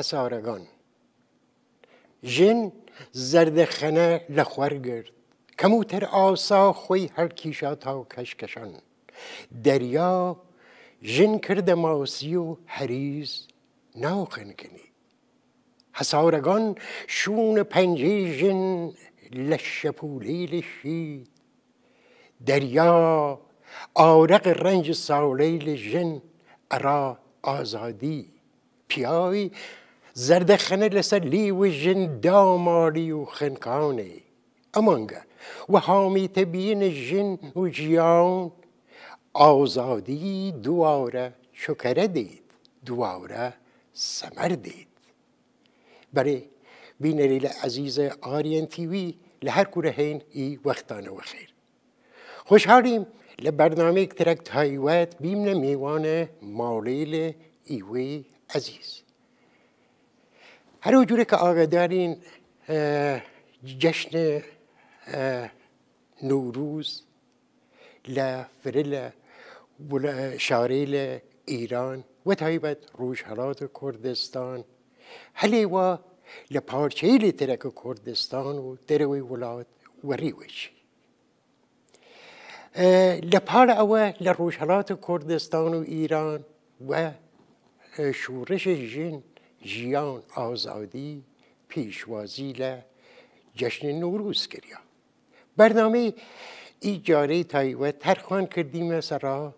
هەسارەگان ژن زەردەخەنە لە خوەرگرت کەمووتر ئاسا خۆی هەرکیشا تاو کەشکەشان دەریا ژن کردە ماوسی و هەریز ناوخنکنی هەسارەگان شوونە پەنجەی ژن لە شەپولی لەشی دەریا ئاورەق ڕەنج ساولەی لە ژن ئەرا ئازادی لسر لی و جن داماری و خنکانه امانگه و حامی تبین جن و جیان آزادی دواره شکەرە دید دواره سمر دید برای بینەری عزیز عزیزە تیوی لە کوره کورە ای وقتان و خیر خوشحالیم لبرنامه بەرنمەیەک هایوات تایوەت میوان مالیل ایوی عزیز. هر وجوری که آقادارین جشن آه، نوروز لفرل شاریل ایران و تایبت حالات کردستان هلی و لپارچه ترک کردستان و دروی ولاد و ریوش آه، لپار لروش حالات کردستان و ایران و آه، شورش جن جیان آزادی پیشوازی ل جشن نوروز کریا برنامه ای جاره تایوه ترخوان کردیم سرا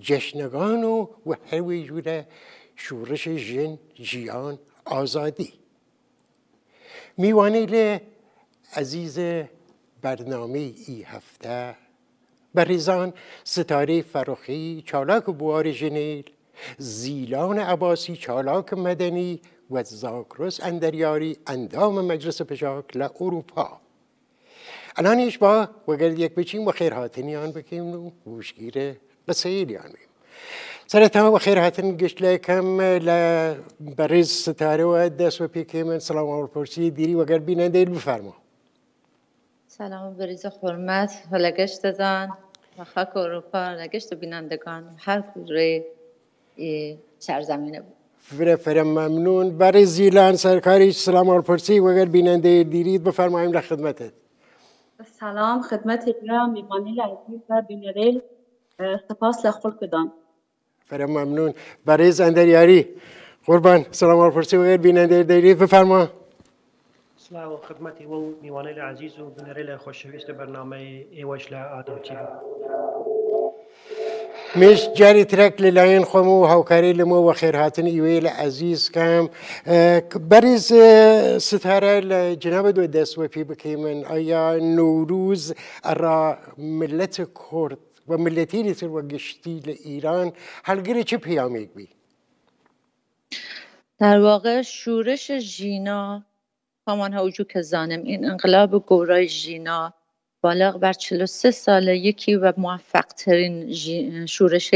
جشنگان و و هر شورش جن جیان آزادی میوانه ل عزیز برنامه ای هفته برزان ستاره فروخی چالاک بوار جنیل زیلان عباسی چالاک مدنی و زاکروس اندریاری اندام مجلس پشاک اروپا الان ایش با گرد یک بچیم و خیر هاتنیان بکیم و گوشگیره قصه ایلیان بیم تمام و خیر هاتن گشت لیکم لبریز ستاره و دست و پیکیم سلام و پرسی دیری وگرد بیننده بفرما سلام بریز خورمت و لگشت دان و خاک اروپا لگشت بینندگان هر سرزمینه بود فرم ممنون برای زیلان سرکاری سلام آلپرسی و اگر بیننده دیرید بفرماییم در خدمتت سلام خدمت ایران میمانی عزیز و بینریل سپاس لخول دان فرم ممنون برای زندریاری قربان سلام آلپرسی و غیر بیننده دیرید بفرما سلام خدمتی و میمانی عزیز و بینریل خوشویست برنامه ایواش آدم چیه مش جاری ترک لاین خمو و کاری لمو خیر هاتن عزیز عزیز کم، برز ستاره جناب دو دس بکی من آیا نوروز را ملت کرد و ملتی نیتر و گشتی ایران هلگری چه پیامیگ بی؟ در واقع شورش ژینا همان ها که زانم این انقلاب گورای جینا بالغ بر 43 ساله یکی و موفق ترین شورش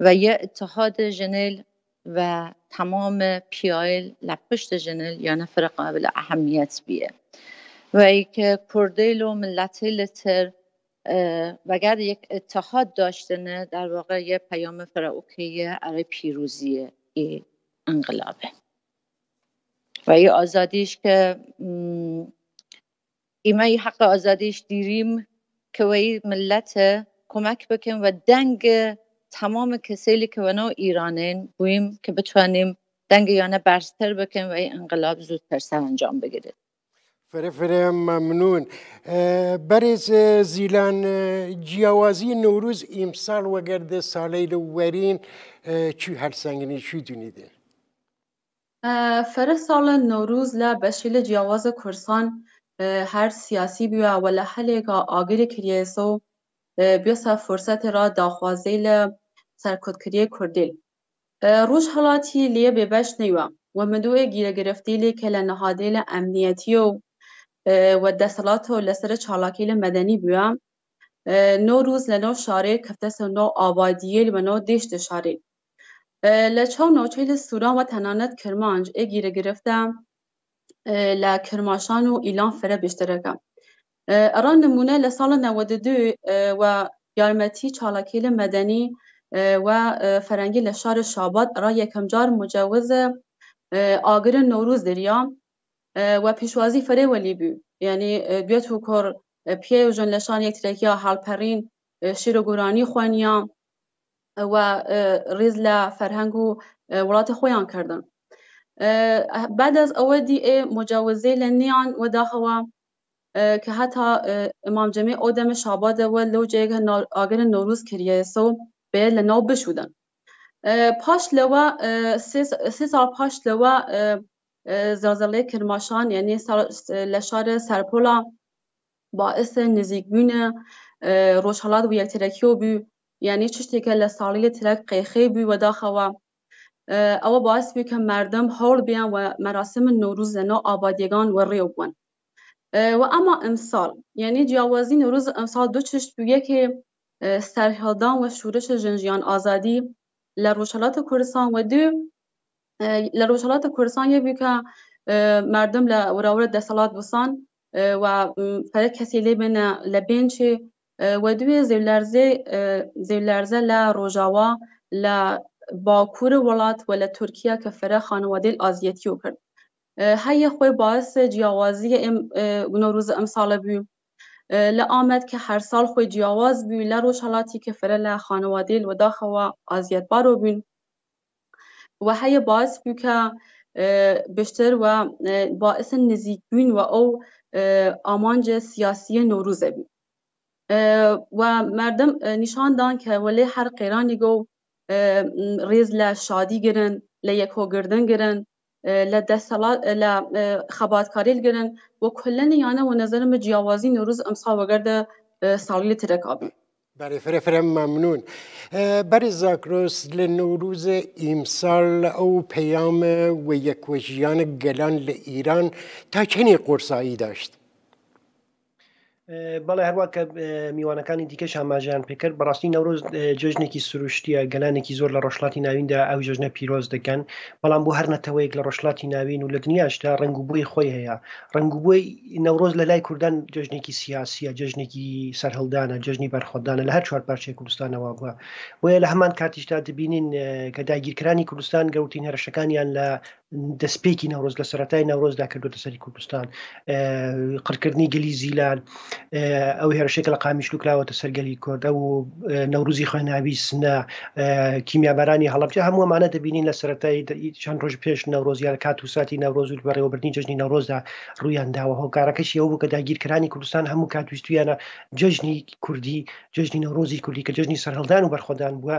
و یه اتحاد جنل و تمام پیایل لپشت جنل یا نفر قابل اهمیت بیه و ای که کردیل و ملت لتر وگر یک اتحاد داشتنه در واقع یه پیام فراوکیه اره پیروزی انقلابه و یه آزادیش که ایمه حق آزادیش دیریم که وی ملت کمک بکن و دنگ تمام کسیلی که ونو ایرانین بویم که بتوانیم دنگ یانه برستر بکن و این انقلاب زودتر انجام بگیره فره فره ممنون برز زیلان جیوازی نوروز امسال وگرد ساله لورین چی هر سنگنی چی دونیده؟ فره سال نوروز لبشیل جیواز کرسان her siyasî bûye we li helêka agirê kiriye so bi se fursetê ra daxwazê li serkotkiriyê Kurdê. Roj helatî lê bêbeş neywe we midoê gîregiriftî lê ke le nihadê li emniyetiyo we destelato li ser çalakî li medenî bûye, نۆروز لە نۆ شارێ کەفتەسە نۆ ئابادیە بە نۆ دێشتە شارێ. لە چاو نۆچەی لە سووران و تەنانەت کرمانج ئێگیرە گرفتە لکرماشان کرماشان و ایلان فره بێشتەرەکە اران نمونه لسال 92 و یارمتی چالاکیل مدنی و فرنگی لشار شاباد شابات را جار مجاوز آگر نوروز دریا و پیشوازی فره ولی بوو یعنی دوی توکر پیه و و یک یک ترکیه شیر و گرانی خوانیان و ریز لفرهنگ و ولات خویان کردن بعد از مجاوزه لنیان و داخوا که حتی حتی جمعه جمعه شابادەوە و و جایگه آگر نوروز و سو به لناو بشودن پاش لوا سی سال پاش لوا زلزله کرماشان یعنی لشار سرپولا باعث نزیکبوونە روشالات و یک و بی یعنی چشتی که لسالی ترک قیخی و و داخوا او باعث بێ که مردم حول بیان و مراسم نوروز نو آبادیگان و ریو بون. و اما امسال، یعنی جاوازی نوروز امسال دو چشت که سرحادان و شورش جنجیان آزادی لروشالات کردستان و دو لروشالات کردستان یه که مردم لە دسالات بسان و فرق کسی لبین لبین چه و دوی زیولرزه لە با کور ولات و ترکیه که فره خانواده آزیتی و کرد هی خوی باعث جیاوازی ام نوروز امسال بیم لآمد که هر سال خوی جیاواز بیم لروش حالاتی که فره لخانواده و داخوا آزیت بارو بین و هی باعث بیو که بیشتر و باعث نزیک بین و او آمانج سیاسی نوروز بیم و مردم نشان دان که ولی هر قیرانی گو ریز لشادی شادی گرن لە گردن گرن لە دەسەڵات کاریل گرن و کل و نظر بە جیاوازی امسا ئەمسا سالی ساڵی لە فره فره ممنون ممنون زاکروس لنوروز ل او پیام پیام و یکوشیان گلان گلان تا چنی قرصایی داشت. بەڵێ هەروە کە میوانەکانی دیکەش ئاماژیان پێکرد بەڕاستی نەورۆز جژنێکی سروشتیە گەلانێکی زۆر لە ڕۆژلاتی ناویندا ئەو جژنە پیرۆز دەکەن بەڵام بۆ هەر نەتەوەیەک لە ڕۆژلاتی ناوین و لە دنیاشدا ڕنگبووی خۆی هەیە ڕنگبووی نەورۆز لە لای کوردان جژنێکی سیاسیە جژنێکی سەررهڵدانە جژنی بەرخۆدانە لە هەر چوار پارچی کوردستانەوە بووە وە لە هەمان کاتیشتا دبینین کە داگیرکرانی کوردستان گەوتین هەرشەکانیان لە دەستپێکی نەورۆز لە سەتای نەورۆزدا کردوتە سەری کوردستان قڕکردنی گلی زیلان ئەو هێرشێک لە قامیشلو کراوەتە سەرگەلی کۆردە و نەوروزی خوێناوی سنە کیمیابارانی هەڵبتی هەمووەمانە دەبینین لە سەتای چەند ڕۆژ پێش نەورۆزیان کات و ساتی نەورۆز و بەڕێوەبرنی جژنی نەورۆزدا ڕویان داوە هۆکارەکەشی ئەو بکە داگیرکرانی کوردستان هەموو کاتویستویانە جژنی کوردی جژنی نەورۆزی کوردی کە جژنی سەرهڵدان و بەرخۆدان بووە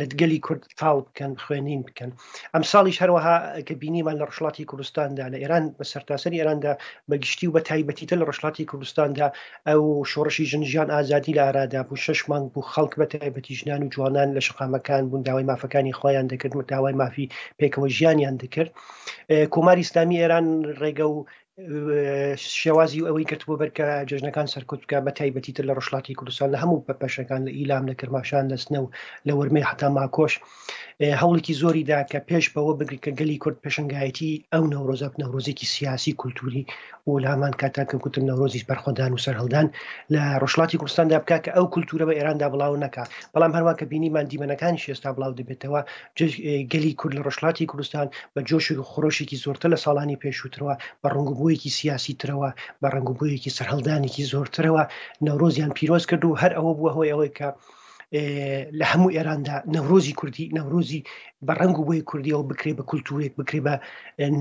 لەگەلی کورد فاڵ بکەن خوێنین بکەن ئەم ساڵیش هەروەها کە کە بینیمان لە ڕژڵاتی کوردستاندا لە ئێران بە سەرتاسەری ئێراندا بەگشتی و بە تایبەتیتە لە ڕژڵاتی کوردستاندا ئەو شۆڕشی ژنجیان ئازادی لە ئارادا بوو شش مانگ بوو خەڵک بە تایبەتی ژنان و جوانان لە شقامەکان بوون داوای مافەکانی خۆیان دەکرد و داوای مافی پێکەوە ژیانیان دەکرد کۆماری ئسلامی ئێران ڕێگە و شێوازی و ئەوەی کردبوو بەرکە جژنەکان سەرکوت بکە بە تایبەتی تر لە ڕۆژڵاتی کوردستان لە هەموو پەپەشەکان لە ئیلام لە کرماشان لەستنە و لە وەرمەی حتا ماکۆش هەوڵێکی زۆری دا کە پێش بەوە بگری کە گەلی کورد پێشنگایەتی ئەو نەورۆزە نەورۆزێکی سیاسی کولتوری و لامان کاتان کە گوتم نەورۆزی بەرخۆدان و سەررهڵدان لە ڕۆژڵاتی کوردستاندا بکات کە ئەو کولتورە بە ئێراندا بڵاو نکات بەڵام هەروە کە بینیمان دیمەنەکان شێستا بڵاو دەبێتەوە گەلی کورد لە ڕۆژڵاتی کوردستان بە جۆش و خۆشێکی زۆرتە لە ساڵانی پێشووترەوە بە ڕنگبوویەکی سیاسی ترەوە بە ڕنگبوویەکی سەررهڵدانێکی زۆرترەوە نەورۆزیان پیرۆز کرد و هەر ئەوە بووە هۆی ئەوەی کە لە هەموو ئێراندا نەورۆزی کوردی نەورۆزی بەڕنگ و بۆی کوردیەوە بکرێ بە کولتورێک بکرێ بە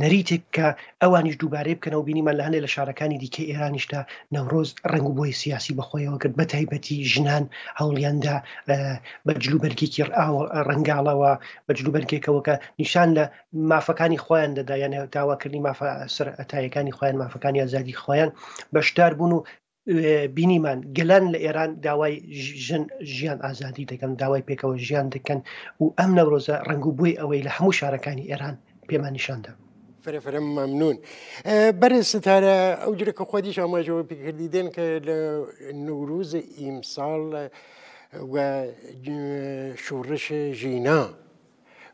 نەریتێک کە ئەوانیش دووبارێ بکەنەوە بینیمان لە هەندێک لە شارەکانی دیکە ئێرانیشتا نەورۆز ڕنگ و بۆی سیاسی بەخۆیەوە کرد بە تایبەتی ژنان هەوڵیاندا بە جلوبەرگێکی ڕنگاڵەوە بە جلوبەرگێکەوە کە نیشان لە مافەکانی خۆیان دەدا یانە داواکردنی مافە سەرەتایەکانی خۆیان مافەکانی ئازادی خۆیان بەشدار بوون و بینیمان گەلان لە ئێران داوای ژیان ئازادی دەکەن داوای پێکەوە ژیان دەکەن و ئەم نەورۆزە ڕنگ و بووی ئەوەی لە هەموو شارەکانی ئێران پێمانیشاندا. فرەرم مەمنون بەرە ستارە ئەو جرەکە خۆدیش ئاماژەوە پێکردی دێن کە لە نوروز ئیمساڵ شوڕش ژینا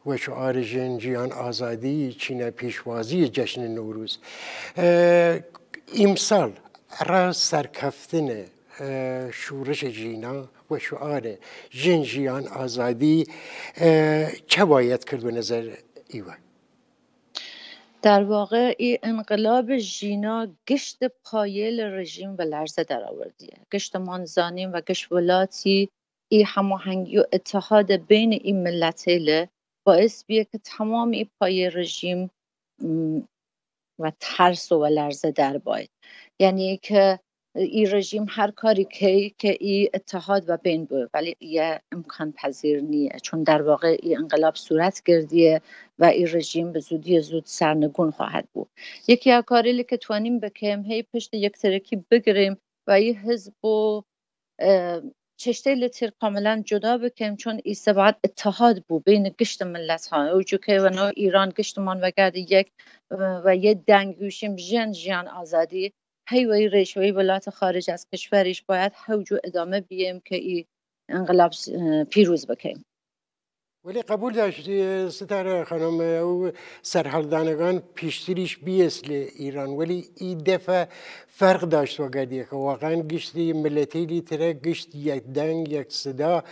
و شعار ژێن جیان ئازادی چینە پێشوازی جەشن نوروز ئیمساڵ را سرکفتن شورش جینا و شعار جن جیان آزادی چه باید کرد به نظر ایوان در واقع این انقلاب جینا گشت پایل رژیم و لرزه در آوردیه گشت منزانیم و گشت ولاتی ای هماهنگی و اتحاد بین این ملتیله باعث بیه که تمام این پایه رژیم و ترس و لرزه در باید یعنی که این رژیم هر کاری که که این اتحاد و بین بود ولی یه امکان پذیر نیه چون در واقع این انقلاب صورت گردیه و این رژیم به زودی زود سرنگون خواهد بود یکی از کاری که توانیم بکیم هی پشت یک ترکی بگیریم و این حزب و چشته لتر کاملا جدا بکیم چون ای سبعت اتحاد بود بین گشت ملت ها او که و ایران گشتمان و گرد یک و یه دنگوشیم جن جیان آزادی و ریشوی ولات خارج از کشورش باید حوجو ادامه بیم که ای انقلاب پیروز بکنیم ولی قبول داشتی ستاره خانم او سرحلدانگان پیشتریش بیست ایران ولی ای دفعه فرق داشت و گدیه که واقعا گشتی ملتی لیتره گشت یک دنگ یک صدا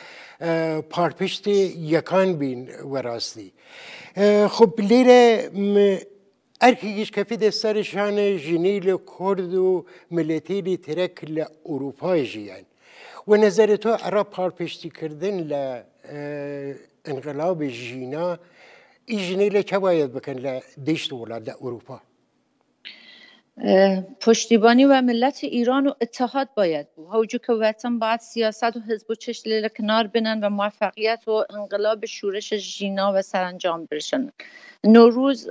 پارپشت یکان بین وراستی. خب لیره ارکی کفی دسترشان جنی ل کرد و ملتی لی ترک ل اروپای جیان و نظر تو عرب هار پشتی کردن ل انقلاب جینا ای جنی ل باید بکن ل دیشت ولاد اروپا پشتیبانی و ملت ایران و اتحاد باید بود هوجو که وطن باید سیاست و حزب و چشلیل کنار بنن و موفقیت و انقلاب شورش جینا و سرانجام برشن نوروز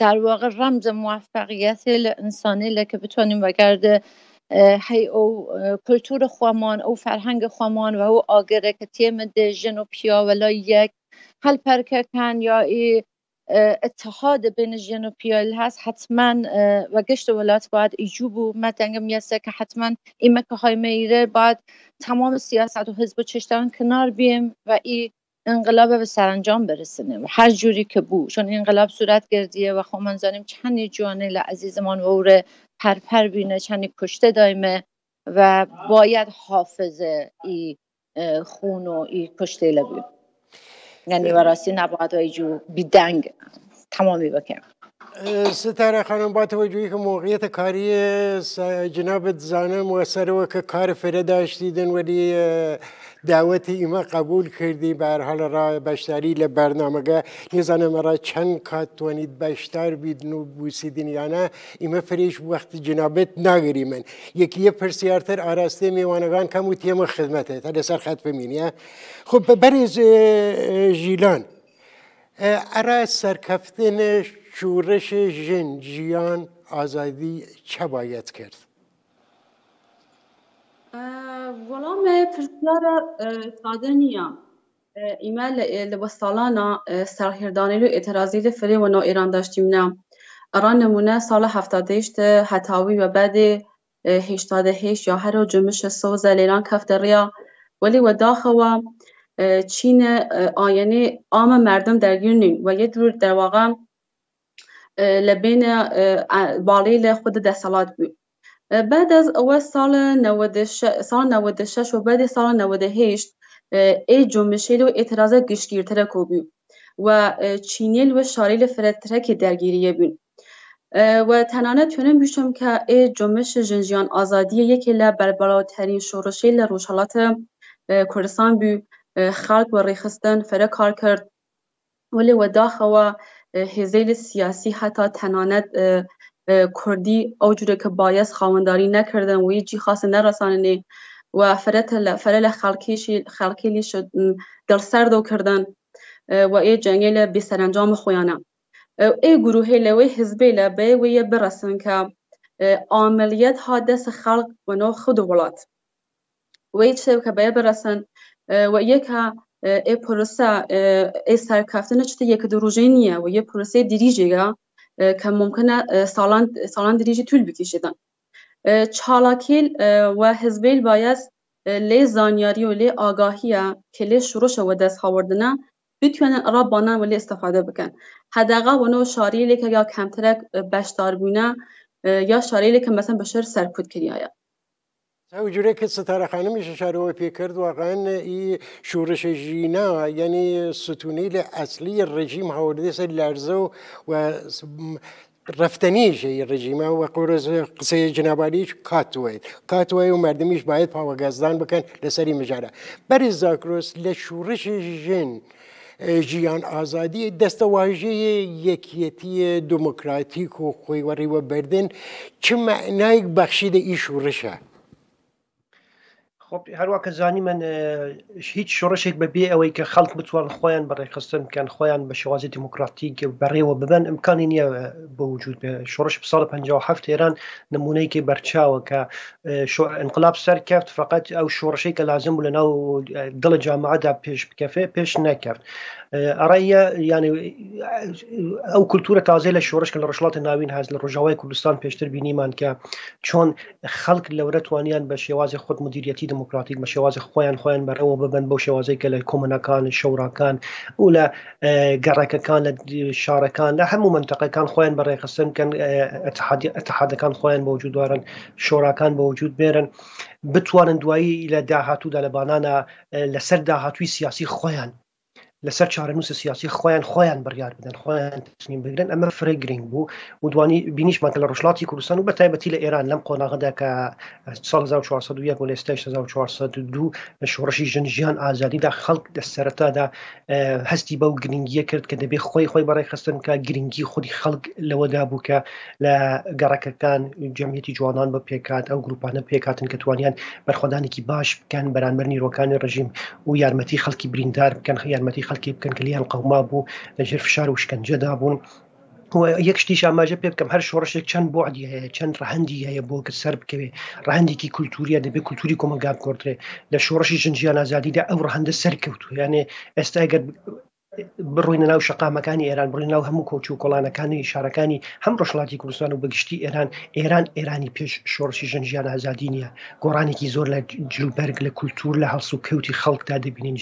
در واقع رمز موفقیت انسانی که بتونیم وگرده هی او کلتور خوامان او فرهنگ خوامان و او آگره که تیم ده جن و پیا ولا یک حل پرکه کن یا ای اتحاد بین پیال هست حتما و گشت ولات باید ایجوب و متنگ یسته که حتما این مکه های میره باید تمام سیاست و حزب و چشتان کنار بیم و این انقلاب به سرانجام برسنیم هر جوری که بو چون انقلاب صورت گردیه و خب منظانیم چندی جوانه عزیزمان و اوره پرپر بینه چندی کشته دایمه و باید حافظ ای خون و ای کشته لبیم یعنی بله. و راستی نباید های جو بیدنگ تمامی بکنم ستاره خانم با توجهی که موقعیت کاری جناب زانه موثر و که کار فره داشتیدن ولی دعوت ایما قبول کردی به حال را بشتری لبرنامه نیزانم را چند کات توانید بشتر بیدن و بوسیدین یا نه ایما فریش وقت جنابت نگری من یکی یه پرسیارتر آرسته میوانگان کم و تیم خدمته تا سر خط بمینی خب بریز جیلان ارا سرکفتنش شورش جیان، آزادی چه باید کرد؟ پرسیار من نیام نییە ئیما سرخیردانی رو اعتراضی فری و نو ایران داشتیم نم اران نمونه سال هەفتادەیشت هەتاوی و و بعد هێش یا هر و جمشە ایران لێران ولی و داخل چین آینه عام مردم درگیر نیم. و یه دور در واقع لبین بالی خود خود بود. بعد از سال سال سال 96 و بعد سال 98 ای جمشیل و اعتراض گشتگیرتر بود و چینیل و شاریل که درگیریه بود و تنانه تونم بیشم که ای جمعش جنجیان آزادی یکی لبربراترین شورشی لروشالات کردستان بی خلق و ریخستن فره کار کرد ولی و و هزیل سیاسی حتی تنانت کردی او جوره که بایس خوانداری نکردن و هیچی خاص نرساننه و فرت فرل خلکیشی شد در دو کردن و ای جنگل بی انجام خویانه ای گروهی لوی حزبی لبی و یه برسن که عملیت ها دست خلق و نو خود ولات و چه که بی برسن و یکه که ای پروسه ای سرکفتنه چطه یک دروژه نیه و یه پروسه دیریجه یا که ممکنه سالان, سالان دیریجه طول بکشیدن چالاکیل و حزبیل باید لی زانیاری و لی آگاهی که لی شروع و دست هاوردنه بتوانن را بانن و لی استفاده بکن هدقه و نو شاریلی که یا کمترک بشتار بونه یا شاریلی که مثلا بشر سرکود کریه ئەو جورێککە ستارە خانمیشە شارەوە پێکرد واقعان ئی شوورشەژی ناوە یعنی يعني ستونەی لە ئەسلی ڕژیم هەوردێسە لارزە و رفتنیژەی ڕژیمە و قۆرز قسەیە جنابالیش کاتوێت کاتوای و مردمیش باید پاوەگازدان بکەن لەسەری مژارە بەری زاکرۆس لە شوورشی ژن. ژیان اه، ئازادی دەستەواژەیە یەکەتیە دموکراتیک و خۆی وەڕیوە بردن چ معنایک بەخشی دە ئیش و ڕشە. هەروە کە زانی من هیچ شڕشێک بەبێ ئەوەی کە خەڵک بتوان خۆیان بەڕێخستن بکەن خۆیان بە شێوازی دموکراتیک بەڕێوە ببەن ئەمکانی نییە بە وجود شڕش سال 1950 ئێران نمونەیەکی بەرچاوە کە انقلاب سەر کەفت فقط ئەو شۆڕشەی کە لازم بوو لە ناو دڵە جامعادا پێش بکەفێ پێش نەکەفت ئەڕە یانێ ئەو کولتورە تازای لە شۆڕشکە لە ڕژڵاتی ناوین هاز لە ڕژاوای کوردستان پێشتر بینیمان کە چۆن خەڵک لەورە توانیان بە شێوازی خۆت مدیریەتی دموکراتیک بە شێوازی خۆیان خۆیان بەرەوە ببن بەو شێوازەی کە لە کۆمنەکان شەوراکان و لە گەڕەکەکان لە شارەکان لە هەموو منتەقەکان خۆیان بەڕێخستن کەن ئەتحادەکان خۆیان بە وجودوارن شۆراکان بە وجود بێرن بتوانن دوایی لە داهاتوودا لە بانانە لەسەر داهاتوی سیاسی خۆیان لەسەر چارەنووسە سیاسی خۆیان خۆیان بڕیار بدەن خۆیان تنیم بگرن ئەمە فرەی گرنگ بوو و دوانی بینیشمان کە لە ڕۆژڵاتی کوردستان و بەتایبەتی لە ئێران لەم قۆناغدا کە سال 1940 و لێستا 1942 شوڕشی ژنجیان ئازادیدا خەڵک دەسەرەتادا هەستی بەو گرنگیە کرد کە دەبێت خۆی خۆی بەڕێ خستن کە گرنگی خودی خەڵک لەوەدا بوو کە لە گەڕەکەکان جمعیەتی جوانان بە پێکات ئەو گروپانە پێکاتن کە توانیان بەرخۆدانێکی باش بکەن بەرامبەر نیرۆکانی ڕژیم و یارمەتی خەڵکی بریندار بکەن یارمەتی خەڵ خەڵکی بکەن کلیان قەوما بوو لەژێر فشار و شکنجەدا بوون. یەکشتی شاماژە پێ بکەم هەر شۆڕشێک چەند بۆعادی هەیە چەند ڕهندی هەیە بۆ کە سەر بکەوێ ڕهندێکی کولتوریە دەبێت کولتوری کۆمەگاب کۆرتێ لە شۆڕشی ژنجیان ئازادیدا ئەو ڕهندە سەرکەوتو یانێ ئێستا ئەگەر بڕوینە ناو شقامەکانی ئێران بڕین ناو هەموو کۆچ و کۆڵانەکانی شارەکانی هەم ڕۆژڵاتی کوردستان و بەگشتی ئێران ئێران ئێرانی پێش شۆڕشی ژەنژیان ئازادی نیە گۆڕانێکی زۆر لە جلوبەرگ لە کولتور لە هەڵس و کەوتی خەڵکدا دەبینین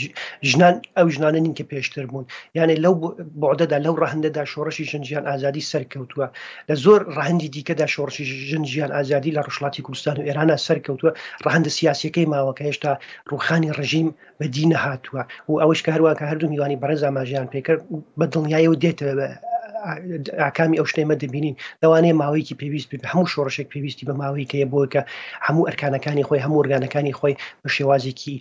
ژنان ئەو ژنانە نین کە پێشتر بوون یانێ لەو بۆعدەدا لەو ڕەهندەدا شۆڕشی ژەنجیان ئازادی سەرکەوتووە لە زۆر ڕەهندی دیکەدا شۆڕشی ژەنجیان ئازادی لە ڕژڵاتی کوردستان و ئێرانە سەرکەوتووە ڕەهندە سیاسەکەی ماوەکە هێشتا ڕوخانی ڕژیم بەدی نەهاتووە و ئەوش کە هەروە کە هەردوو میوانی بەرەزامە ژیان پێکرد بە دڵنیایی و دێتەوە ئاکامی ئەو شتەمە دەبینین لەوانەیە ماوەیەکی پێویست بێ هەموو شۆڕشێک پێویستی بە ماوەی کە بۆکە هەموو ئەرکانەکانی خۆی هەموو ئۆرگانەکانی خۆی بە شێوازێکی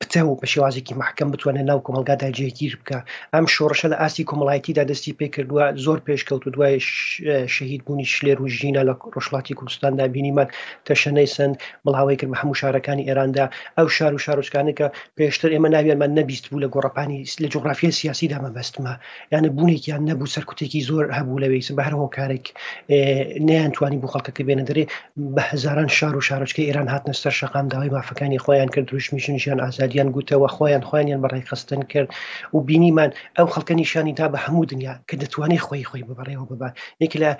پتە و بە شێوازێکی محکەم بتوانێت ناو کۆمەلگا داجێگیر بکە ئەم شۆڕشە لە ئاسی کۆمەڵایەتیدا دەستی پێکردووە زۆر پێشکەوت و دوای شەهید بوونی شلێر و ژینە لە ڕۆژڵاتی کوردستاندا بینیمان تەشەنەی سند بڵاوی کرد بە هەموو شارەکانی ئێراندا ئەو شار و شارۆچکانەکە پێشتر ئێمە ناویانمان نەبیست بوو لە گۆڕپانی لە جغرافیە سیاسی دامەبەستمە یانە بوو ڕوونێکیان نەبوو سەرکوتێکی زۆر هەبوو لەوێسم بە هەر هۆکارێک نیانتوانی بوو خەڵکەکە بێنە دەرێ بە هزاران شار و شارچکە ئێران هاتنە سەر شقام داوای مافەکانی خۆیان کرد دروشمیشن ژیان ئازادیان گوتەوە خۆیان خوۆیانیان بەڕێ خستن کرد و بینیمان ئەو خەڵکە نیشانی دا بە هەموو دنیا کە دەتوانێت خۆی خۆی ببڕێەوە ببا یەکی لە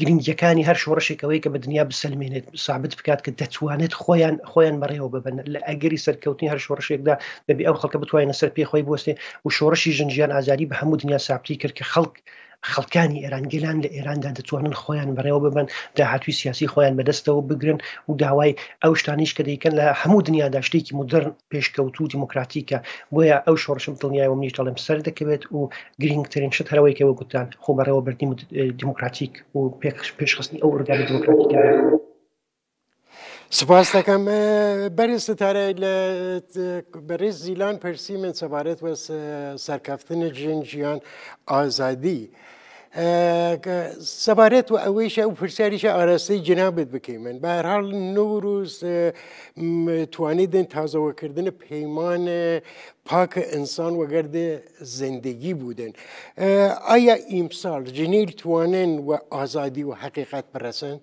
گرنگەکانی هەر شۆڕشێکەوەی کە بە دنیا بسلمێنێت سابت بکات کە دەتوانێت خۆیان خۆیان بەڕێەوە ببن لە ئەگەری سەرکەوتنی هەر شۆڕشێکدا دەبی ئەو خەکە بتوانێت سەر پێ خۆی بستێ و شۆڕشی ژنجیان ئازاری بە هەموو دنیا ساپتی کەشفی کرد کە خەڵک خەڵکانی ئێرانگەلان لە ئێراندا دەتوانن خۆیان بەڕێوە ببن داهاتوی سیاسی خۆیان بەدەستەوە بگرن و داوای ئەو شتانیش کە دەیکەن لە هەموو دنیادا شتێکی مدرن پێشکەوت و دیموکراتیکە بۆیە ئەو شۆڕشم دڵنیای و منیشتڵم سەر دەکەوێت و گرنگترین شت هەرەوەی کەەوە گوتان خۆ بەڕێوە بردی دیموکراتیک و پێشخستنی ئەو ڕگانی دیموکراتیکە. سپاس دەکەم برای ستارە لە زیلان پرسی من سەبارەت و سرکفتن جنگیان آزادی. ئازادی. سەبارەت و ئەوەیشە و پرسیاریشە ئاراستەی جنابێت بکیم. من بەهرحاڵ نوروز توانیدن پیمان پاک انسان و گرد زندگی بودن. آیا امسال جنیل توانن و آزادی و حقیقت پرەسن؟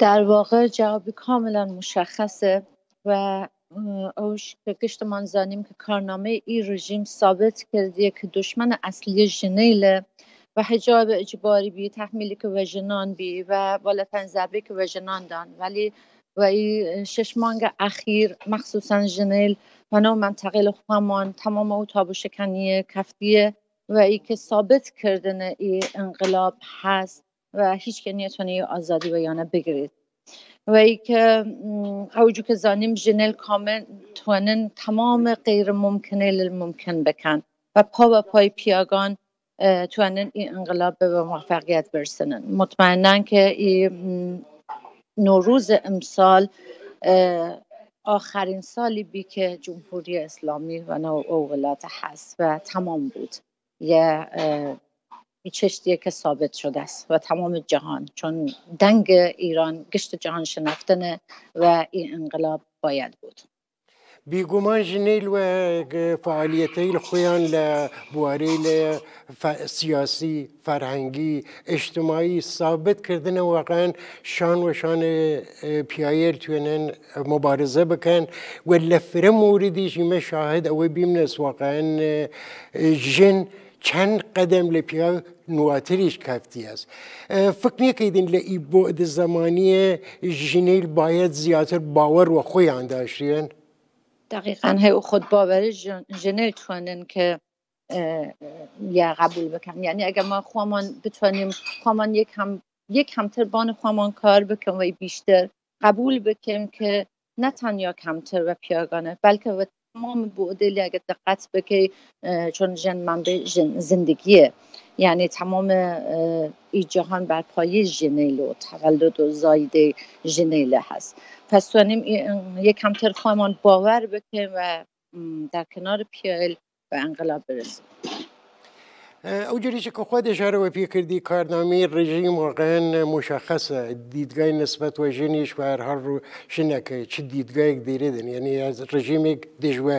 در واقع جوابی کاملا مشخصه و اوش که گشتمان زانیم که کارنامه ای رژیم ثابت کرده که دشمن اصلی جنیله و حجاب اجباری بی تحمیلی که وجنان بی و بالتن زبی که وجنان دان ولی و ای شش مانگ اخیر مخصوصا جنیل و نو منطقه خوامان تمام او تابو شکنیه کفتیه و ای که ثابت کردن ای انقلاب هست و هیچ که نیتونه آزادی و بگیرید و ای که اوجو که زانیم جنل کامل توانن تمام غیر ممکنه ممکن بکن و پا و پای پیاگان توانن این انقلاب به موفقیت برسنن مطمئنا که این نوروز امسال آخرین سالی بی که جمهوری اسلامی و نو اولاد هست و تمام بود یه این چشتیه که ثابت شده است و تمام جهان چون دنگ ایران گشت جهان شنفتنه و این انقلاب باید بود بیگمان جنیل و فعالیتهای خویان لبواری سیاسی، فرهنگی، اجتماعی ثابت کردن واقعا شان و شان پیایل توانن مبارزه بکن و لفره موردی جیمه شاهد او بیمنس واقعا جن چند قدم لپیا نواتریش کفتی است فکر نکردین لئی بعد زمانی جنیل باید زیاتر باور و خوی انداشیان. دقیقا هی خود باور جنیل توانند که یا قبول بکنم یعنی اگر ما خوامان بتوانیم، خوامان یک هم یک همتر بان خوامان کار بکنم و بیشتر قبول بکنیم که نه تنیا کمتر و پیاگانه بلکه تمام بودلی اگه دقت بکی چون جن منبع زندگیه یعنی تمام ای جهان بر پای جنیل و تولد و زایده جنیل هست پس تو یک کمتر خواهمان باور بکنیم و در کنار پیل به انقلاب برسیم او ئەو جریشە کە خۆ دەژارەوە پێکردی کارنامەی ڕژیم رژیم مشخصە و نسبەت یعنی و نسبت و هەڕ و ژنەکە چ دیره دن یعنی رژیم دژوە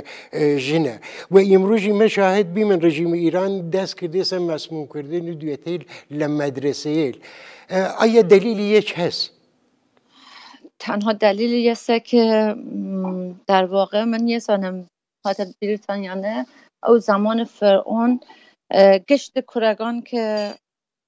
جنه و امروزی مەشاهد بی رژیم ایران دست کرده کرده مەسمومکردن و دوێتیل ایل آیا دلیل دلیلی یه هست؟ تنها دلیل یسته که در واقع من یه سانم خاطر بریتانیانه او زمان فرعون گشت کورگان که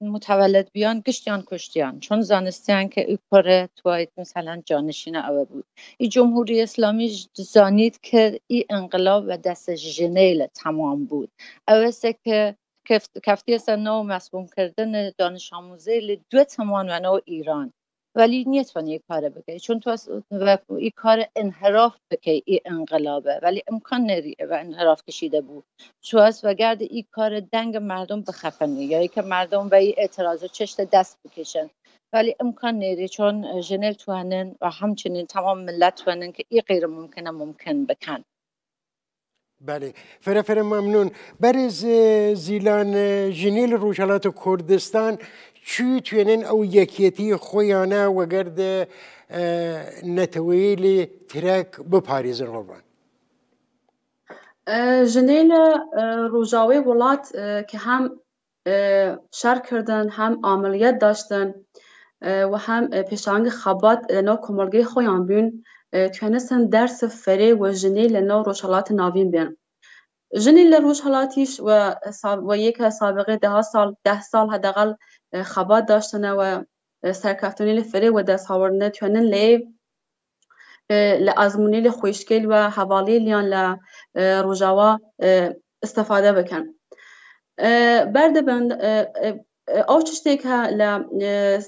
متولد بیان گشتیان کشتیان چون زانستیان که او کره توید مثلا جانشین اوه بود ای جمهوری اسلامی زانید که ای انقلاب و دست جنیل تمام بود اوه که کفتی است نو مصبوم کردن دانش آموزه دو تمان و نو ایران ولی نیت کنی یک کاره چون تو از این کار انحراف بکنی این انقلابه ولی امکان نریه و انحراف کشیده بود تو از وگرد این کار دنگ مردم بخفنی یا یا که مردم به این اعتراض چشت دست بکشن ولی امکان نری چون جنل توانن و همچنین تمام ملت توانن که این غیر ممکنه ممکن بکن بله فره ممنون برز زیلان جنیل روشالات کردستان چی توێنن ئەو یەکێتی خۆیانە وەگەردە نەتەوەی لێ ترەک بپارێزن ڕۆبان ژنەی لە ڕۆژاوی وڵات کە هەم شارکردن هەم ئاملیەت داشتن و هەم پێشانگە خەبات لەناو کۆمەلگەی خۆیان بوون توێنەسن دەرسە فەرێ وە ژنەی لە ناو ڕۆژهڵاتی ناوین بێن ژنی لە ڕۆژهڵاتیش و یەکە سابقێ ده سال ده سال هەدەغەڵ خەبات داشتنەوە سەرکەفتنی لە فرێ و دەستهاوردنە توێنن لێ لە ئازمونی لە خۆشکیل و هەواڵی لیان لە ڕۆژاوا استفادە بکەن بەردەبند ئەو چ شتێکە لە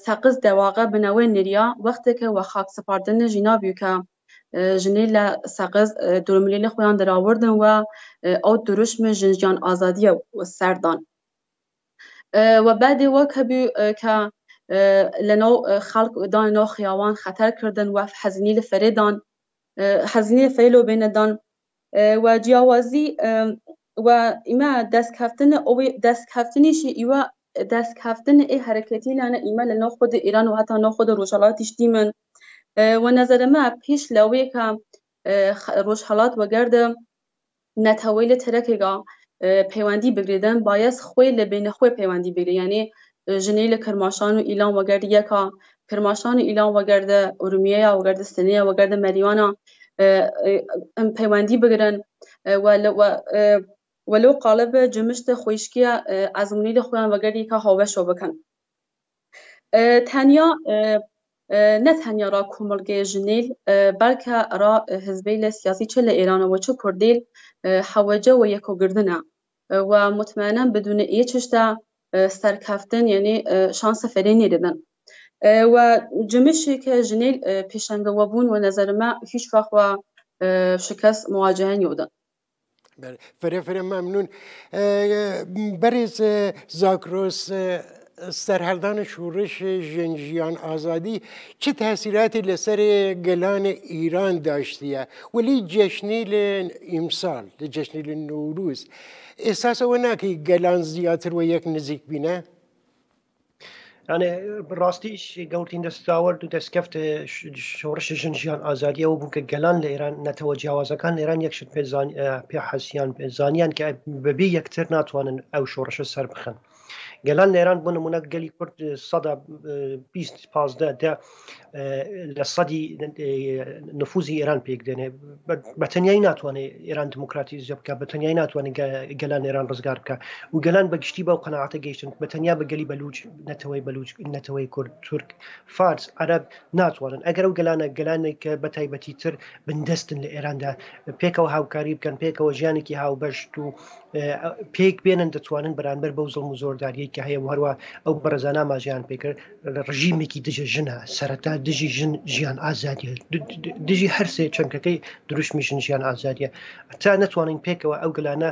سەقز دەواقع بنەوەی نریا وەختێکە وە خاک سپاردنە ژینابیوکە ژنی لە سەقز دومیلی لە خۆیان دراوردن و ئەو دروشمە ژنجیان ئازادیە و سەردان. و بعدی و که لنو خلق دان نو خیوان خطر کردن و حزنی لفریدان حزینی حزنی لفره دان و جیاوازی و ایما دست کفتن او دست کفتنیش ایوا دست کفتن ای حرکتی لانه ایما لنو خود ایران و حتی نو خود روشالاتیش دیمن و نظر ما پیش لوی که روشالات و گرد نتویل ترکگا پەیوەندی بگرێدن باەس خۆی لە بینە خۆی پەیوەندی بگریانێ ژنەی لە کرماشان و ئیلان وەگەرد یەکە کرماشان و ئیلان وەگەردە ئورومیە وەگەردە سنەیە وەگەردە مەریوانە ئەم پەیوەندی بگرن ولو قالب جمشتە خۆیشکیە ئازمونی لە خۆیان وەگەری کا هاوەشۆ بکەن تەنیا نەتەنیا را کومەلگەی ژنیل بەلکە را هزبەی لە سیاسی چه لە ئێرانەوە چه کوردیل حەوەجە و یەکۆگرنە و مطمئنا بدون هیچ تا سرکفتن یعنی شانس فری نیردن و جمعشی که جنیل پیشنگ و و نظر ما هیچ وقت و شکست مواجهه نیودن بله فره فره ممنون بریز زاکروس سرهردان شورش جنجیان آزادی چه تاثیراتی لسر گلان ایران داشتیه ولی جشنیل امسال جشنیل نوروز ئێساس ئەوە ناکەی گەلان زیاتر و یەک نزیک بینە ڕاستیش گەوتین دەستاوەرد و دەستکەفت شۆڕش ژنجیان ئازادیەوە بوو کە گەلان لە ئێران نەتەوە جیاوازەکان ئێران یەکشت پێ حەسییان پێزانیان کە بەبێ یەکتر ناتوانن ئەو شۆڕشە سەر بخن. گەلان نێران بۆ نمونەت گەلی کورد پازدە لە سەدی نفوزی ئێران پێک دێنێ بەتەنیایی ناتوانێت ئێران دموکراتی زیە بکە بەتەنیایی ناتوانێت گەلان ئێران ڕزگار بکە و گەلان بەگشتی بەو قەنەعاتە گەیشتن بەتەنیا بەگەلی بەلوچ نەتەوەی بەلوچ نەتەوەی کورد تورک فارس عرب ناتوانن ئەگەر و گەلانە گەلانێک کە بە تایبەتی تر بندەستن لە ئێراندا پێکەوە هاوکاری بکەن پێکەوە ژیانێکی هاوبەشت و پێک بێنن دەتوانن بەرامبەر بەو زڵم زۆرداریەی کە هەیە هەروە ئەو بەرەزانە ماژیان پێکرد ڕژیمێکی دژە ژنە سەرەتا دژی ژن ژیان ئازادیە دژی هەرسێ چەمکەکەی دروشمی ژن ژیان ئازادیە تا نتوانین پێکەوە ئەو گلانە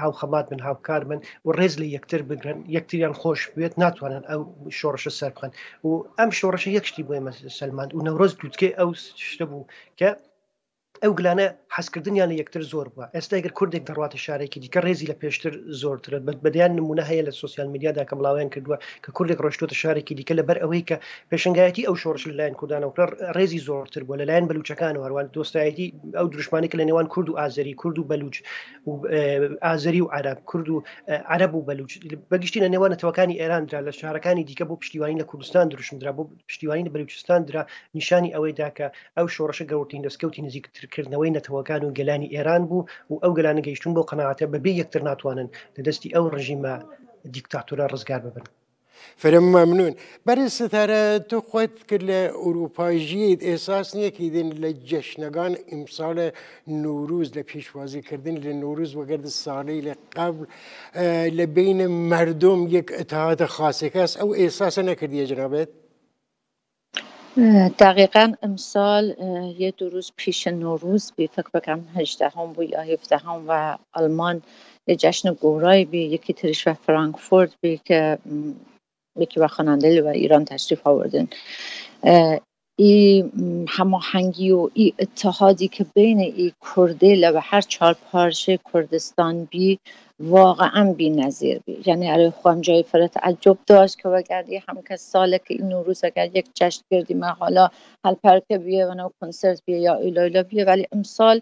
هاو خەمات من هاوکار من و ڕێز لە یەکتر بگرن یەکتریان خۆش بێت ناتوانن ئەو شۆڕشە سەر بخن و ئەم شۆڕشە یەکشتی بۆێمە سلمان و نەورۆز دووتکە ئەو شتە بوو کە ئەو گلانە حەسکردنیان لە یەکتر زۆر بووە ئێستا ئەگەر کوردێک دەڕاتە شارێکی دیکە ڕێزی لە پێشتر زۆرترە بەدیان نمونە هەیە لە سوسیال میدیادا کە بڵاویان کردووە کە کوردێک ڕۆشتوتە شارێکی دیکە لەبەر ئەوەی کە پێشنگایەتی ئەو شۆڕش لەلایەن کوردانەوە ڕێزی زۆرتر بووە لەلایەن بلوچەکان و هەروان دۆستایەتی ئەو دروشمانی کە لە نێوان کورد و ئازری کورد و بەلوچ ئازری و عرب کورد و عرب و بەلوچ بەگشتی لە نێوانە تەوەکانی ئێرانرا لە شارەکانی دیکە بۆ پشتیوانی لە کوردستان دروشمدرا بۆ پشتیوانی لە بەلوچستاندرا نیشانی ئەوەیداکە ئەو شۆڕشە گەورتین دەستکەوتی نزیکتر فکردکردنەوەی نەتەوەکان و گەلانی ئێران بوو و ئەو گەلانە گەیشتون بۆ قەنەعاتە بەبێ یەکتر ناتوانن لە دەستی ئەو ڕژیمە دیکتاتورە ڕزگار ببن. فرم مەمنون بەرز ستارە تۆ خۆت کرد لە ئوروپایژیت ئێساس نیەکی دێن لە جەشنەکان ئیمساڵە نوروز لە پیشوازیکردن لە نوروز وەگەرد ساڵی لە قبل لە بینە مردم یەک ئەتاهاتە خاصێکەس ئەو ئێساسە نەکردیە جنابێت؟ دقیقا امسال یه دو روز پیش نوروز بی فکر بکنم هجده هم بود یا هفته هم و آلمان یه جشن گورای بی یکی تریش و فرانکفورت بی که یکی و خاننده و ایران تشریف آوردن ای هماهنگی و ای اتحادی که بین ای کرده و هر چهار پارچه کردستان بی واقعا بی نظیر بی یعنی علی خوام جای فرات عجب داشت که وگردی هم که ساله که این نوروز اگر یک جشن کردیم حالا هل پرکه بیه و نو کنسرت بیه یا ایلایلا بیه ولی امسال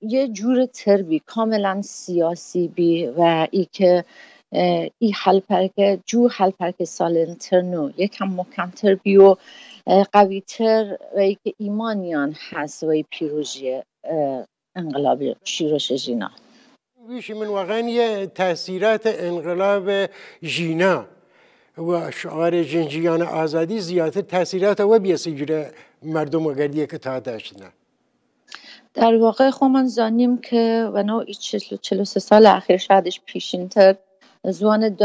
یه جور تربی کاملا سیاسی بی و ای که ای حلپرک جو حلپرک سالنترنو یکم محکمتر بیو قویتر و ای که ایمانیان هست و ای پیروژی انقلاب شیروش جینا ویشی من واقعا یه تاثیرات انقلاب ژینا و شعار جنجیان آزادی زیادتر تاثیرات و بیاسی جوره مردم و گردیه که تا داشتن در واقع خب من زانیم که و نو سال اخیر شادش پیشینتر زوان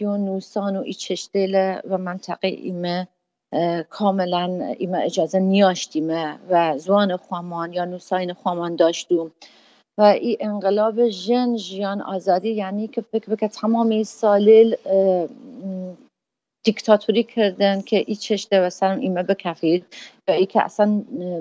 و نوسان و ایچشدل و منطقه ایمه کاملا ایمه اجازه نیاشتیمه و زوان خوامان یا نوساین خوامان داشتیم و این انقلاب جن جیان آزادی یعنی که فکر که تمام سالیل دیکتاتوری کردن که ای چشته و سرم ایمه بکفید ای که اصلا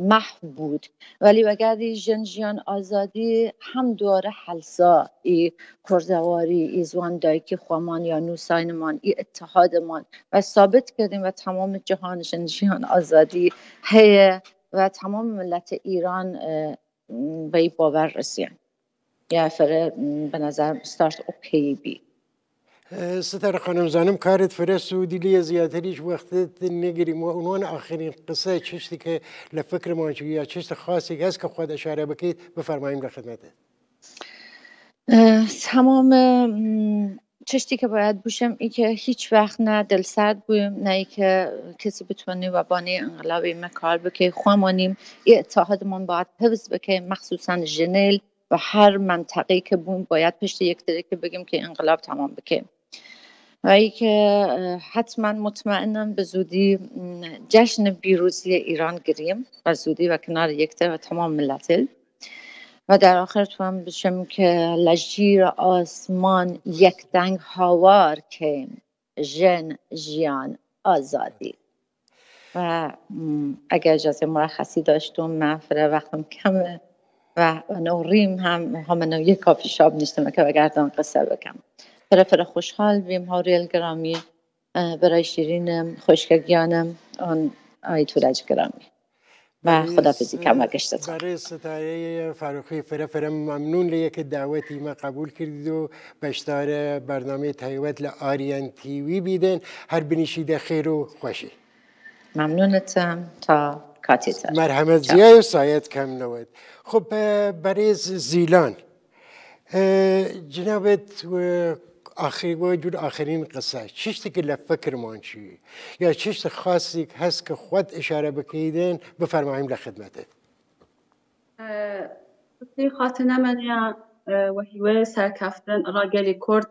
محو بود ولی وگر جنجیان آزادی هم دواره حلسا ای کردواری ای زوان دایکی خوامان یا نوساینمان ای اتحادمان و ثابت کردیم و تمام جهان جنجیان آزادی هیه و تمام ملت ایران به ای باور رسیم یا فره به نظر ستارت اوکی بی ستاره خانم زنم کارت فرست و دیلی زیادتریش وقت نگریم و عنوان آخرین قصه چشتی که لفکر ما یا چشت خاصی هست که خود اشاره بکید بفرماییم لخدمته تمام چشتی که باید بوشم ای که هیچ وقت نه سرد بویم نه ای که کسی بتونه و بانه انقلابی کار بکی خوامانیم ای اتحادمون باید حفظ بکه مخصوصا جنل و هر منطقه که بوم باید پشت یک دره که بگیم که انقلاب تمام بکیم ای که حتما مطمئنم به زودی جشن بیروزی ایران گریم و زودی و کنار یکتر و تمام ملتل و در آخر تو هم بشم که لجیر آسمان یک دنگ هاوار که جن جیان آزادی و اگر اجازه مرخصی داشتم معفره وقتم کمه و نوریم هم همه یک کافی شاب نیستم که بگردم قصه بکنم فره فره خوشحال بیم ریل گرامی برای شیرینم خوشگگیانم آن آی تورج گرامی و خدافزی کم گشتت برای ستایه فاروقی فره فره ممنون لیه که دعوتی ما قبول کردید و بشتار برنامه تایوت لآریان تیوی بیدن هر بنشیده خیر و خوشی ممنونتم تا کاتیتر مرحمت زیای و سایت کم نود خب برای زیلان جناب اخي موجود اخرين قصه ششتك الا فكر مانشي يا ششت خاصك هسك خود اشاره بكيدين بفرمايم لخدمته اه، سی خاطر منیا اه، و هیوه سرکفتن را گلی کرد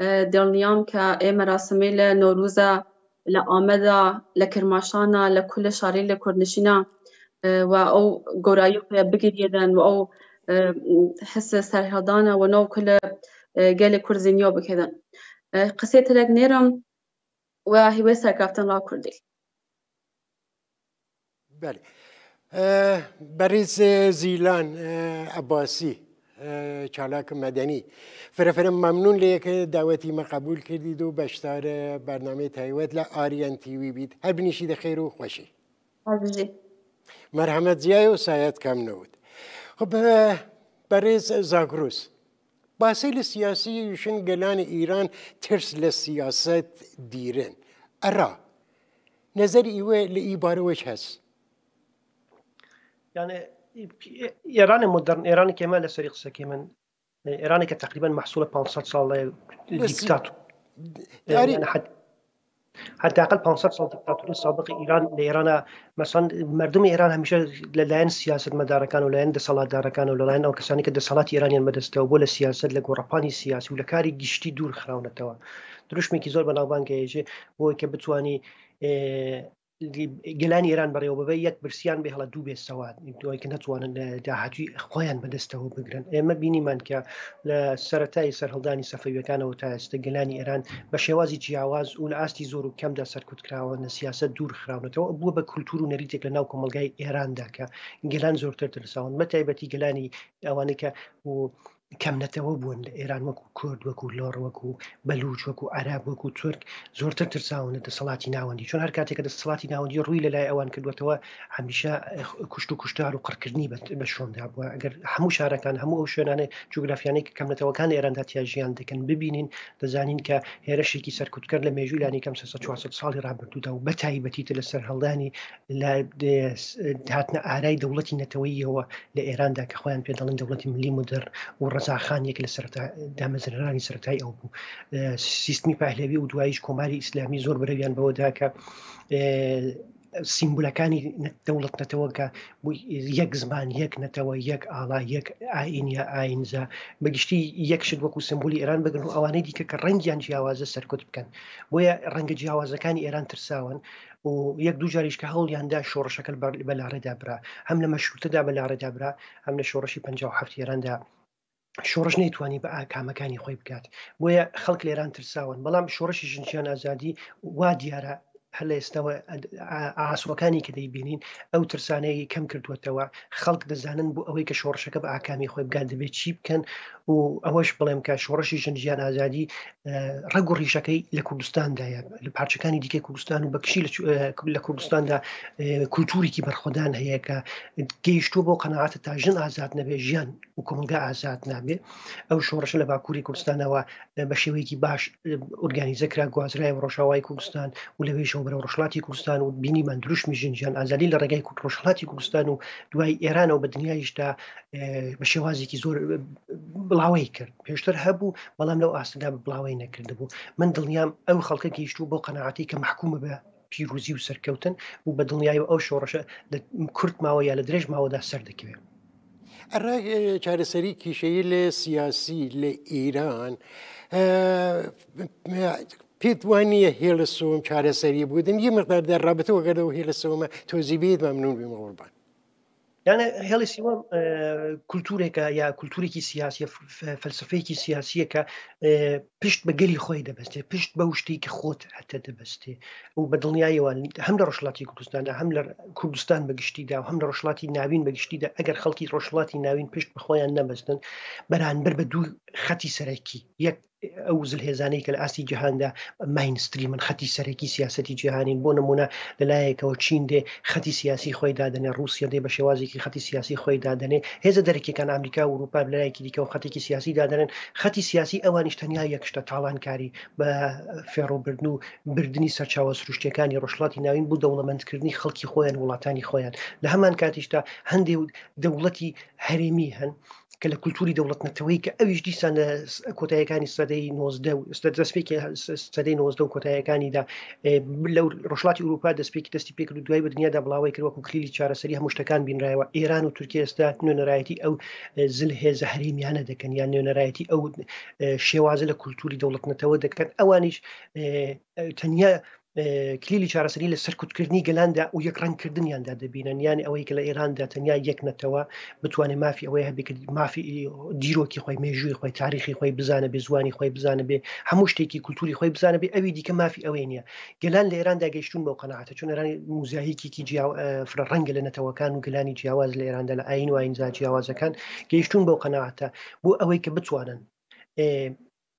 اه، دلنیام که ایم راسمی لنوروزا لآمدا لکرماشانا لکل شاری لکردنشینا و او گورایی بگیریدن و او حس سرهدانا و نو کل gelê kurzêniya bikedin. قصه نیرم و و hêwê لا را کردی. بله، بریز زیلان، عباسی، چالاک مدنی فرفر ممنون که دعوتی ما قبول کردید و بشتار برنامه تایوت لآریان تیوی بید هر بنشید خیر و خوشی مرحمت زیای و سایت کم نود خب بریز زاگروس باسی لە سیاسی وشن گەلانی ئیران ترس لە سیاست دیرن ئەرا نظر ئیوێ لە وش هەست یانە ئێران مدرن ئێرانی کێمە لە سەری قسەکی من ئێرانی کە تقریبان محسوولە 500 ساڵ دیکتاتور حداقل 500 سال دیکتاتوری سابق ایران لە ئێرانە مەسان مردم ئێران هەمیشە لەلایەن سیاست مەدارەکان و لایەن دەسەڵاتدارەکان و لەلایەن ئەو کەسانی کە دەسەڵات ایرانیان بەدەستەوە بۆ لە سیاست لە گۆڕپانی سیاسی و لە کاری گشتی دوور خراونەتەوە دروشمێکی زۆر بەناوبانگەیەژێ بۆی کە بتانی گەلانی ئێران بەڕێوە بەبێ یەک برسیان بێ هەڵە دوو بێ سەوات دوایکە نتوانن داهاجی خۆیان بەدەستەوە بگرن ئێمە بینیمان کە لە سەتای سەرهڵدانی سەفەویەکانەوە تا ئێستا گەلانی ئێران بە شێوازی جیاواز و لە ئاستی زۆر و کەمدا سەرکوت کراوە نە سیاست دوور خراونەتەوە بووە بە کولتور و نەریتێک لە ناو کۆمەلگای ئێراندا کە گەلان زۆرتر ترساون بە تایبەتی گەلانی ئەوانەکە و کەمنەتەوە بوون لە ئێران وەکو کورد وەکو لۆڕ وەکو بەلوچ وەکو عراب وەکو تورک زۆرتر ترساونە دەسەڵاتی ناوەندی چۆن هەر کاتێککە دەسەڵاتی ناوەندی ڕووی لە لای ئەوان کردوێتەوە هەمیشە کوشت و کوشتار و قڕکردنی بە شۆندا بووە ئەگەر هەموو شارەکان هەموو ئەو شوێنانە جوگرافیانەی کەمنەتەوەکان ئێرانداتیا ژیان دەکەن ببینین دەزانین کە هێرشێکی سەرکوتکە لە مێژویلانی کەم 400 ساڵی رابرردوودا و بەتایبەتیتە لە سەرهڵدانی هاتنە ئارای دەوڵەتی نەتەوەیەوە لە ئێراندا کە خۆیان پێدەڵین دەوڵەتی ملی مدر و ڕزاخانێک لە دامەزرانی سەرای ئەو بوو سیستمی پاهلەوی و دوایش کۆماری ئیسلامی زۆر برەویان بەوەداکە سیمبولەکانی دەوڵەت نەتەوەکە یەک زمان یەک نەتەوە یەک ئاڵا یەک ئاین یا ئاینزا بەگشتی یەکشت وەکو سمبولی ئێران بگرن و ئەوانەی دیکە کە ڕەنگیان جیاوازە سەرکوت بکەن بۆیە ڕەنگە جیاوازەکانی ئێران ترساون و یەک دوو جاریشکە هەڵیاندا شۆڕشەکە بەلاڕێدابرا هەم لە مەشروتەدا بەلاڕێدابرا هەم لە شۆڕشی 57 ئێراندا شۆڕش نەیتوانانی بە ئاکامەکانی خۆی بکات بۆیە خەڵک لێران ترساون بەڵام شۆڕشی ژنجیان ئازادی وا دیارە هەر لە ئێستاەوە ئاسوەکانی کە دەیبینین ئەو ترسانەیە کەم کردوێتەوە خەڵک دەزانن بۆ ئەوەی کە شۆڕشەکە بە ئاکامی خۆی بگان دەبێت چی بکەن و ئەوەش بڵێم کە شۆڕشی ژنجیان ئازادی ڕگ و ڕیشەکەی لە کوردستاندایە لە پارچەکانی دیکە کوردستان و بەکشی لە کوردستاندا کولتورێکی بەرخۆدان هەیە کە گەیشتوە بۆ قەنەعاتە تا ژن ئازاد نەبێ ژیان و کۆمەلگا ئازاد نابێ ئەو شۆڕشە لە باکووری کوردستانەوە بە شێوەیەکی باش ئۆرگانیزەکرا گوازرای ڕۆژاوای کوردستان و لەوێشەوە بەرەو ڕۆژڵاتی کوردستان و بینیمان دروشمی ژنجیان ئازادی لە ڕێگای ڕۆژڵاتی کوردستان و دوای ئێرانەوە بە دنیایشدا بە شێوازێکی زۆر بڵاوی کرد پێشتر هەبوو بەڵام لەو ئاستدا بڵاوی نەکردبوو من دڵنیام ئەو خەڵکە گەیشتوو بۆ قەنەعاتی کە محکومە بە پیرروزی و سەرکەوتن و بە دڵنیای و ئەو شۆڕەشە لە کورت ماوە یا لە درێژ ماوەدا سەر دەکەوێت ڕێک چارەسەری کیشەیە لە سیاسی لە ئیران پێت وانە هێلە سوم چارەسەری بوودن یە مقدار دەڕابەتەوە گەرەوە هێلە سومە تۆزی بێت مەمنون بێ مەوەبان یانە هێڵی سیوە کولتورێکە یا کولتورێکی سیاسی فەلسفەیەکی سیاسیەکە پشت بە گەلی خۆی دەبستێ پشت بە شتێکی خۆت هەتە دەبستێ ئەو بە دڵنیایەوەن هەم لە ڕۆژڵاتی کوردستاندا هەم لە کوردستان بەگشتیدا و هەم لە ڕۆژڵاتی ناوین بەگشتیدا ئەگەر خەڵکی ڕۆژڵاتی ناوین پشت بەخۆیان نەبستن بەرانبەر بە دوو خەتی سەرەکی یەک ئەو زلهێزانەی کە لە ئاسی جیهاندا ماینستری من خەتی سەرەکی سیاستی جیهانین بۆ نمونە لەلایەکەوە چین دێ خەتی سیاسی خۆی دادنێ رووسیا دێ بە شێوازێکی خەتی سیاسی خۆی دادنێ هێز دەرەکیەکان ئەمریکا و وروپا لەلایەکی دیکە و خەتێکی سیاسی دادنێن خەتی سیاسی ئەوانیش تەنیا یەکشتە تاڵانکاری بە فێڕۆبردن و بردننی سەرچاوە سروشتەکانی ڕۆژڵاتی ناوین بوو دەوڵەمەندکردنی خەڵکی خۆیان وڵاتانی خۆیان لە هەمان کاتیشتا هەندێ دەوڵەتی هەرێمی هەن کە لە کولتوری دەوڵەتنەتەوەی کە ئەویش دیسان کۆتایەکانی سەدەی دەستپێکی سەدەی نۆزدە و کۆتایەکانیدا لەو ڕۆژڵاتی ئوروپا دەستپێکی دەستی پێکرد دوای بە دنیادا بڵاوی کردوەکو کلیلی چارەسەری هەمشتەکان بینرایەوە ئێران و تورکیا ئێستا نوێنەرایەتی ئەو زل هێزە هەریمیانە دەکەن یان نوێنەرایەتی ئەو شێوازە لە کولتوری دەوڵەتنەتەوە دەکەن ئەوانیش تەنیا کلیلی چارەسەری لە سەرکوتکردنی گەلاندا و یەکڕەنکردنیاندا دەبینن یانی ئەوەی کە لە ئێراندا تەنیا یەکنەتەوە بتوانێت مافی ئەوەی هەبیکرد مافی دیرۆکی خۆی مێژووی خۆی تاریخی خۆی بزانە بێ زوانی خۆی بزانە بێ هەموو شتێکی کولتوری خۆی بزانە بێ ئەوی دیکە مافی ئەوەی نیە گەلان لە ئێراندا گەیشتون بەو قەنەعاتە چون ئێران موزایکیکی ڕەنگە لە نەتەوەکان و گلانی جیاواز لە ئێراندا لە ئاین و ئاینجا جیاوازەکان گەیشتون بەو قەنەعاتە بۆ ئەوەی کە بتوانن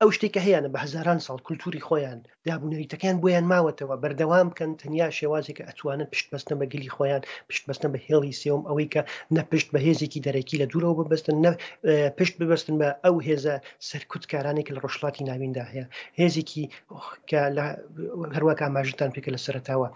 ئەو شتێکە هەیەە بە هزاران ساڵ کولتوری خۆیان دابوونەریتەکەیان بۆیان ماوەتەوە بەردەوام بکەن تەنیا شێوازێکە ئەتوانن پشت بەستە بە گلی خۆیان پشت بەستە بە هێڵی سێوم ئەوەی کە نەپشت بە هێزێکی دەرەکی لە دوورەوە ببستن پشت ببستن بە ئەو هێزە سەرکوتکارانێک لە ڕۆژلاتی ناویندا هەیە هێزێکی هەروەکە ماژتان پێکە لە سەرتاوە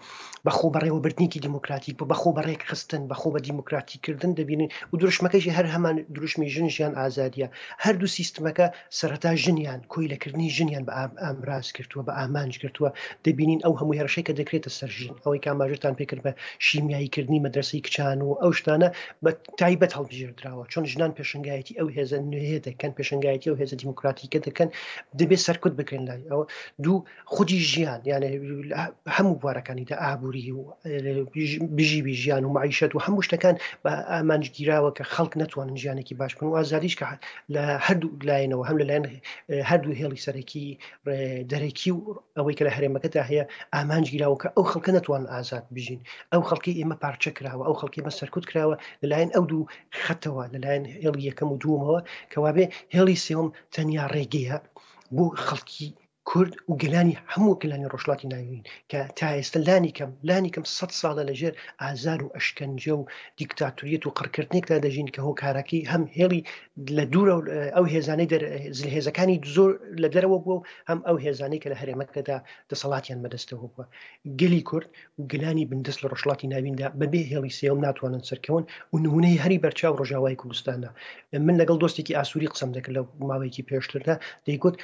بەخۆ بەڕێوەبردنیکی دموکراتیک بۆ بەخۆ بەڕێک خستن بەخۆ بە دیموکراتیکردن دەبینین و دروشمەکەشی هەر هەمان دروشمی ژن ژیان ئازادیە هەردوو سیستمەکە سەرەتا ژنیان کۆی لەکردنی ژنیان بە ئامراز کردووە بە ئامانج کردووە دەبینین ئەو هەموو هێرشەی کە دەکرێتە سەرژین ئەوەی کاماژتان پێکرد بە شیمیاییکردنی مەدرسی کچان و ئەو شتانە بە تایبەت هەڵبژێردراوە چۆن ژنان پێشنگایەتی ئەو هێز نوێ دەکەن پێشنگایەتی ئەو هێز دیموکراتیکە دەکەن دەبێت سەرکوت بکەن لای ئەوە دوو خودی ژیان یانە هەموو بوارەکانیدا ئابووری و بژی بیژیان و معیشت و هەموو شتەکان بە ئامانجگیراوە کە خەڵک نتوانن ژیانێکی باش بن و ئازاریش کە لە هەردوو لایەنەوە هەم لەلایەن هەر دوو هێڵی سەرەکی دەرەکی و ئەوەی کە لە هەرێمەکەدا هەیە ئامانجیراوە کە ئەو خەڵکە نتوان ئازاد بژین ئەو خەڵکی ئێمە پارچە کراوە ئەو خەڵکی مە سەرکوت کراوە لەلایەن ئەو دوو خەتەوە لەلایەن هێڵی یەکەم و دووەمەوە کەوابێ هێڵی سێوم تەنیا ڕێگەیە بۆ خەڵکی کورد و گەلانی هەموو کلانی ڕۆژڵاتی ناوین کە تا ئێستا لانی کەم لانی کەم سە ساڵە لەژێر ئازار و ئەشکەنجە و دیکتاتوریەت و قڕکردنێکدا دەژین کە هۆکارەکەی هەم هێڵی لە دوورە ئەو هێزانەی هێزەکانی زۆر لە دەرەوە بووە و هەم ئەو هێزانەی کە لە هەرێمەکەدا دەسەڵاتیان بەدەستەوە بووە گەلی کورد و گلانی بندست لە ڕۆژڵاتی ناویندا بەبێ هێڵی سێوم ناتوانن سەرکەون و نمونەی هەری بەرچاو ڕۆژاوای کوردستاندا من لەگەڵ دۆستێکی ئاسووری قسم دەکرد لە ماوەیەکی پێشتردا دەیگوت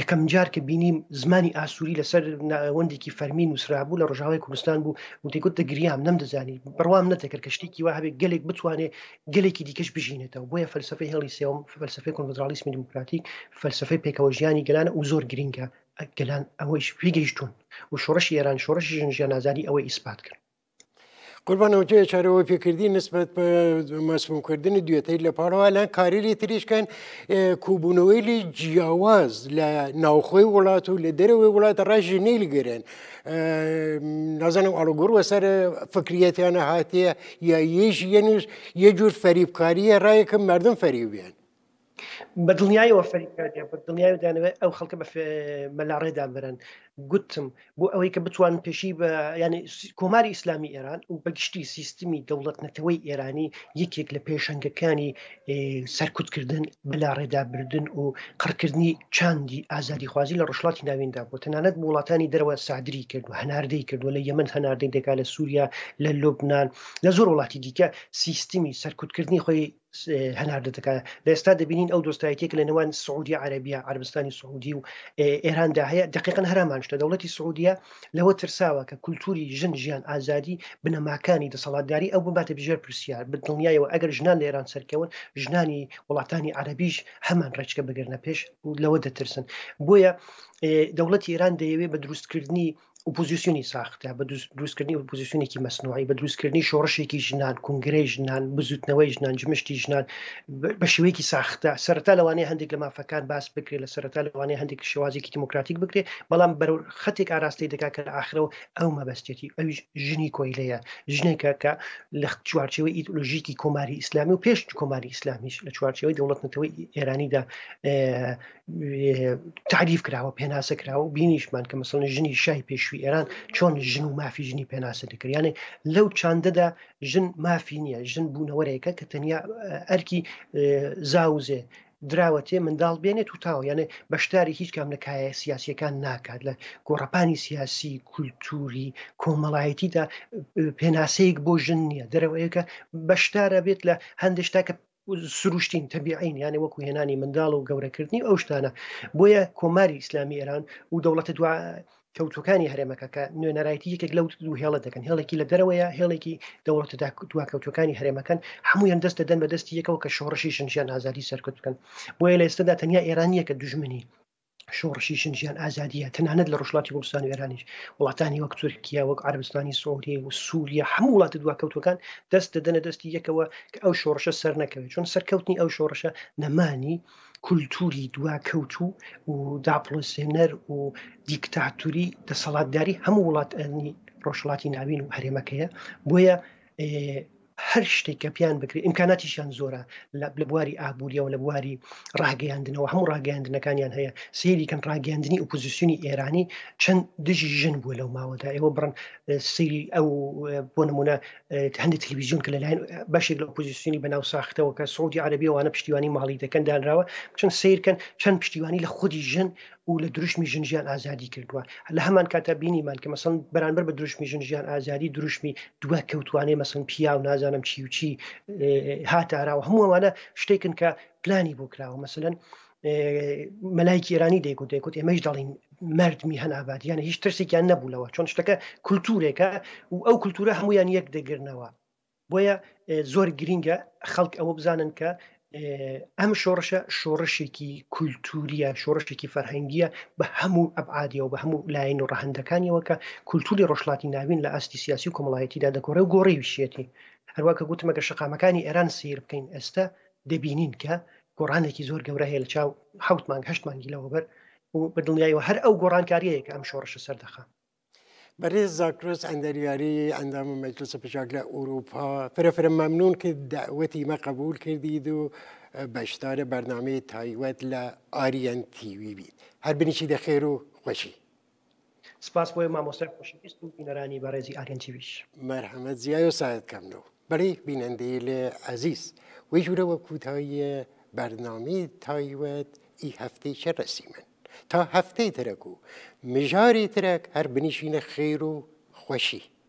یەکەم جار کە کە بینیم زمانی ئاسووری لەسەر ناوەندێکی فەرمی نووسرابوو لە ڕژاوی کوردستان بوو وتیگوت دەگریام نەمدەزانی بڕوام نەتەکرد کە شتێکی وا هەبێت گەلێک بتوانێت گەلێکی دیکەش بژینێتەوە بۆیە فەلسفی هێڵی سێوم فەلسفی کۆنفدرالیسمی دموکراتیک فەلسفی پێکەوە ژیانی گەلانە و زۆر گرینگە گەلان ئەوەی پێگەیشتون و شۆڕشی ئێران شۆڕشی ژنجیان نازانی ئەوەی ئیسپات کرد قربان او چه اشاره وی کردی نسبت به مسموم کردن دویته لپاره الان کاری لی تریش کن کوبونوی لی جیاواز ل ناوخوی ولاتو ل دروی ولات را جنیل گرن نازنم الگور و سر فکریتیان هاتیه یا یش یعنی یه جور فریبکاریه رای که مردم فریبیان بە دڵنیایەوە فەریکاریان بە دڵنیای دانەوێت ئەو خەڵکە بە مەلاڕێدا برن گوتم بۆ ئەوەی کە بتوان پێشی بە ینی کۆماری ئیسلامی ئێران و بەگشتی سیستمی دەوڵەتنەتەوەی ئێرانی یەکێک لە پێشنگەکانی سەرکوتکردن بلا ڕێدابردن و قڕکردنی چاندی ئازادی خوازی لە ڕۆژڵاتی ناویندا بۆ تەنانەت وڵاتانی دەرەوە سادری کردو هەناردەی کردو لە یەمن هەناردەی دەکا لە سووریا لە لۆبناان لە زۆر وڵاتی دیکە سیستمی سەرکوتکردنی خۆی هەناردەکە لە ئێستا دەبینین ئەو دۆستایەتێک لە نێوان سعودی عربیا عربستانی سعودی و ئێراندا هەیە دقیقن هەرامان هێشتا دەوڵەتی سعودیە لەوە ترساوە کە کولتوری ژن ژیان ئازادی بنەماکانی دەسەڵاتداری ئەو بباتە بژێر پرسیار بدڵنیایەوە ئەگەر ژنان لە ئێران سەرکەون ژنانی وڵاتانی عربیش هەمان ڕچکە بگەرنە پێش لەوە دەترسن بۆیە دەوڵەتی ئێران دەیەوێت بە دروستکردنی ئۆپۆزیسیۆنی ساختە بە دروستکردنی ئۆپۆزیسیۆنێکی مەسنوعی بە دروستکردنی شۆڕشێکی ژنان کنگرەی ژنان بزوتنەوەی ژنان جمشتی ژنان بە شوەیەکی ساختە سەرتا لەوانەیە هەندێک لە مافەکان باس بکرێ لە سەرتا لەوانەیە هەندێک شێوازێکی دموکراتیک بکرێ بەڵام بەرەو خەتێک ئاراستی دەکا کە ئاخرەوە ئەو مەبەستێتی ئەوش ژنی کۆیلەیە ژنێکە کە لە چوارچەوەی ئیدلۆژیکی کۆماری ئیسلامی و پێش کۆماری ئیسلامیش لە چوارچەوەی دەوڵەتنەتەوەی ئێرانیدا تعریف کراوە پێناسە کراوە بینیشمان کە مەسڵ ژنی شای پێشوی مافی ئێران چۆن ژن و مافی ژنی پێناسە دەکریانێ لەو چاندەدا ژن مافی نییە ژن بوونەوەرێکە کە تەنیا ئەرکی زاوزێ دراوەتێ منداڵ بێنێت و تاو یانە بەشداری هیچ کام لەکایە سیاسیەکان ناکات لە گۆڕپانی سیاسی کولتوری کۆمەڵایەتیدا پێناسەیەک بۆ ژن نییە دەرەوەیەکە بەشدارە بێت لە هەندێشتا کە سروشتین تەبیعین یانە وەکو هێنانی منداڵ و گەورەکردنی ئەو شتانە بۆیە کۆماری ئیسلامی ئێران و دەوڵەتە دوای کەوتەکانی هەرێمەکە کە نوێنەرایەتی یەکێک لەوت دوو هێڵە دەکەن هێڵێکی لە دەرەوەیە هێڵێکی دەوڵەتە دو کەوتەکانی هەرێمەکەن هەمویان دەستە دەن بە دەستی یەکەوە کە شۆڕشی شنجیان ئازادی سەرکەوت بکەن بۆیە لە ئێستادا تەنیا ئێرانیە کە دژمنی شۆڕشی شنجیان ئازادیە تەنانەت لە ڕۆژڵاتی کوردستان وێرانیش وڵاتانی وەک تورکیا وەک عربستانی سعودی و سووریا هەموو وڵاتە دواکەوتەکان دەست دەدەنە دەستی یەکەوە کە ئەو شۆڕشە سەر نەکەوێت چۆن سەرکەوتنی ئەو شۆڕشە نەمانی کولتوری دواکەوت و و داپلۆسێنەر و دیکتاتوری دەسەڵاتداری هەموو وڵاتنی ڕۆژڵاتی ناوین و هەرێمەکەیە بۆیە هر شتی که پیان بکری ئیمکاناتیشیان زۆرە لە بواری ئابوووریەوە لە بواری ڕاگەیاندنەوە هەموو ڕاگەاندنەکانیان هەیە سری کەم ڕاگەاندنی ئۆپۆزیسیونی اپوزیسیونی ایرانی چند دیجی بووە لەو ماوەدا ئێوە بڕن سری ئەو او نمونە هەندێک تلویزیون کل کە لەلایەن بەشێک لە ئۆپۆزیسیونی بەناو ساختەوە کە سعودی آن پشتیوانی روا چند سیر کن چند پشتیوانی لخودی جن و لە دروشمی ژنجیان ئازادی کردووە لە هەمان کاتە بینیمان کە مەسن بەرامبەر بە دروشمی ژنجیان ئازادی دروشمی دووە کەوتوانێ مەسن پیا و نازانم چی و چی هاتاراوە هەمووانە شتێکن کە پلانی بۆ کراوە مثلەن مەلایکی ئێرانی دەیکوت دەیکوت ئێمەش دەڵین مردمی هەنابادیانە هیچ ترسێکیان نەبووەوە چۆن شتەکە کولتورێکە و ئەو کولتورە هەمویان یەک دەگرنەوە بۆیە زۆر گرینگە خەڵک ئەوە بزانن کە ئەم شۆڕشە شۆڕشێکی کولتوریە شۆڕشتێکی فەرهەنگیە بە هەموو ئەبعادیە و بە هەموو لایەن و ڕەهندەکانیەوە کە کولتوری ڕۆژلاتی ناوین لە ئاستی سیاسی و کۆمەڵایەتیدا دەکۆرە و گۆڕی وشێتی هەروە کە گوتمەگە شقامەکانی ئێران سیر بکەین ئێستا دەبینین کە گۆڕانێکی زۆر گەورە هەیە لە چاو حوت مانگ هەشت مانگی لەوەبەر و بە دڵنیایەوە هەر ئەو گۆڕانکاریەیە کە ئەم شۆڕشە سەردەخە برای زاکروس اندریاری اندام مجلس پشاکل اروپا فرفر ممنون که دعوتی ما قبول کردید و بشتار برنامه تایوت ل آریان تیوی بید هر بنشید خیر و خوشی سپاس بای ما مصرف خوشی بینرانی رانی برای زی آریان تیویش مرحمت زیای و ساعت کم نو برای بیننده عزیز ویجوره و کوتاه برنامه تایوت ای هفته چه رسیمن تا هفته ترکو مجاری ترک هر بنشین خیر و خوشی